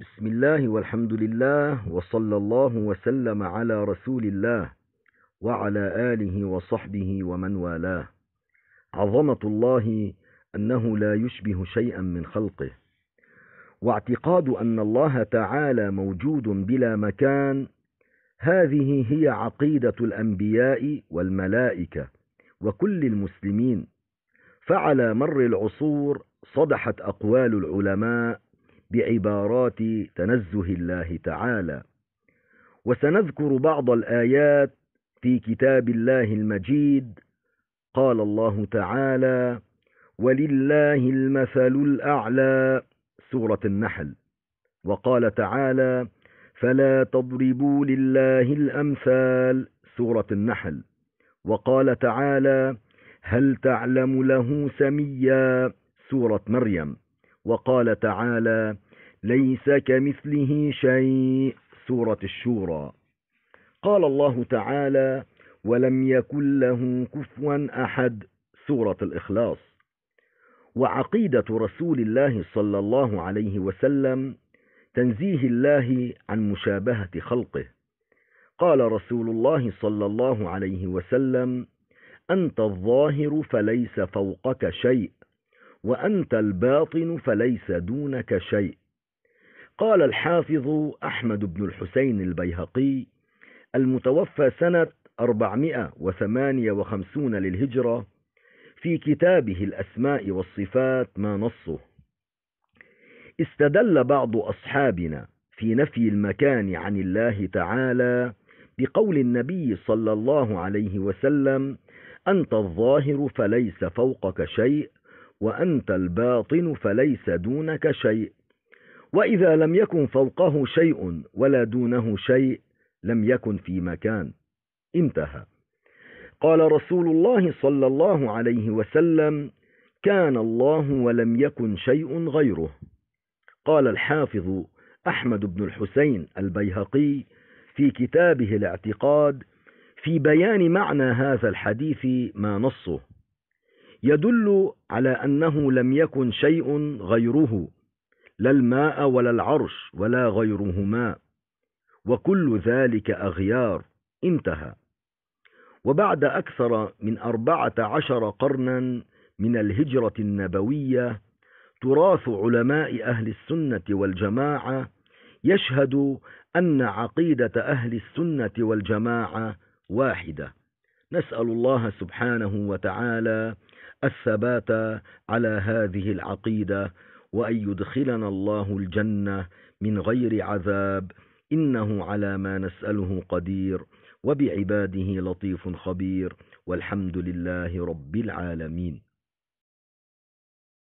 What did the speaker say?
بسم الله والحمد لله وصلى الله وسلم على رسول الله وعلى آله وصحبه ومن والاه عظمة الله أنه لا يشبه شيئا من خلقه واعتقاد أن الله تعالى موجود بلا مكان هذه هي عقيدة الأنبياء والملائكة وكل المسلمين فعلى مر العصور صدحت أقوال العلماء بعبارات تنزه الله تعالى وسنذكر بعض الآيات في كتاب الله المجيد قال الله تعالى ولله المثل الأعلى سورة النحل وقال تعالى فلا تضربوا لله الأمثال سورة النحل وقال تعالى هل تعلم له سميا سورة مريم وقال تعالى ليس كمثله شيء سورة الشورى قال الله تعالى ولم يكن له كفوا أحد سورة الإخلاص وعقيدة رسول الله صلى الله عليه وسلم تنزيه الله عن مشابهة خلقه قال رسول الله صلى الله عليه وسلم أنت الظاهر فليس فوقك شيء وأنت الباطن فليس دونك شيء قال الحافظ أحمد بن الحسين البيهقي المتوفى سنة 458 للهجرة في كتابه الأسماء والصفات ما نصه استدل بعض أصحابنا في نفي المكان عن الله تعالى بقول النبي صلى الله عليه وسلم أنت الظاهر فليس فوقك شيء وأنت الباطن فليس دونك شيء وإذا لم يكن فوقه شيء ولا دونه شيء لم يكن في مكان انتهى قال رسول الله صلى الله عليه وسلم كان الله ولم يكن شيء غيره قال الحافظ أحمد بن الحسين البيهقي في كتابه الاعتقاد في بيان معنى هذا الحديث ما نصه يدل على أنه لم يكن شيء غيره لا الماء ولا العرش ولا غيرهما وكل ذلك أغيار انتهى وبعد أكثر من أربعة عشر قرنا من الهجرة النبوية تراث علماء أهل السنة والجماعة يشهد أن عقيدة أهل السنة والجماعة واحدة نسأل الله سبحانه وتعالى الثبات على هذه العقيدة وأن يدخلنا الله الجنة من غير عذاب إنه على ما نسأله قدير وبعباده لطيف خبير والحمد لله رب العالمين